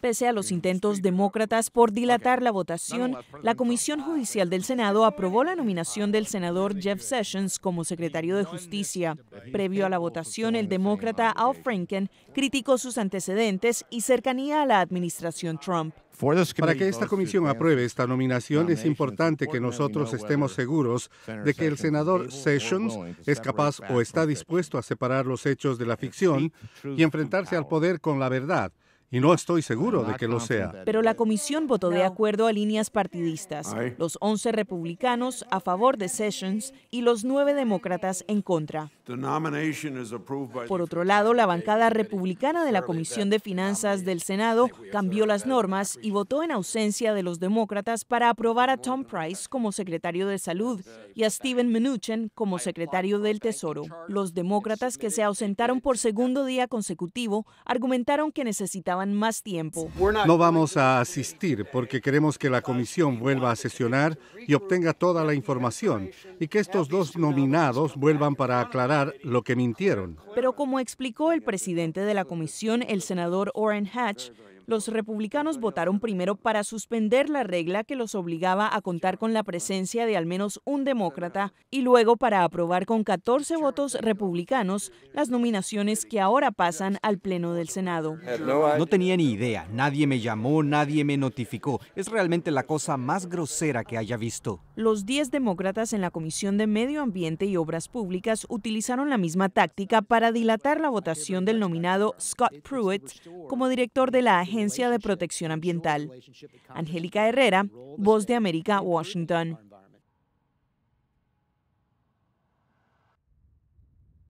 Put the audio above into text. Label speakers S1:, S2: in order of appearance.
S1: Pese a los intentos demócratas por dilatar la votación, la Comisión Judicial del Senado aprobó la nominación del senador Jeff Sessions como secretario de Justicia. Previo a la votación, el demócrata Al Franken criticó sus antecedentes y cercanía a la administración Trump.
S2: Para que esta comisión apruebe esta nominación es importante que nosotros estemos seguros de que el senador Sessions es capaz o está dispuesto a separar los hechos de la ficción y enfrentarse al poder con la verdad y no estoy seguro de que lo sea.
S1: Pero la comisión votó de acuerdo a líneas partidistas, los 11 republicanos a favor de Sessions y los 9 demócratas en contra. Por otro lado, la bancada republicana de la Comisión de Finanzas del Senado cambió las normas y votó en ausencia de los demócratas para aprobar a Tom Price como secretario de Salud y a Steven Mnuchin como secretario del Tesoro. Los demócratas que se ausentaron por segundo día consecutivo argumentaron que necesitaban más tiempo. No
S2: vamos a asistir porque queremos que la comisión vuelva a sesionar y obtenga toda la información y que estos dos nominados vuelvan para aclarar lo que mintieron.
S1: Pero como explicó el presidente de la comisión, el senador Orrin Hatch, los republicanos votaron primero para suspender la regla que los obligaba a contar con la presencia de al menos un demócrata y luego para aprobar con 14 votos republicanos las nominaciones que ahora pasan al Pleno del Senado. No tenía ni idea, nadie me llamó, nadie me notificó. Es realmente la cosa más grosera
S2: que haya visto.
S1: Los 10 demócratas en la Comisión de Medio Ambiente y Obras Públicas utilizaron la misma táctica para dilatar la votación del nominado Scott Pruitt como director de la agencia Agencia de Protección Ambiental. Angélica Herrera, Voz de América, Washington.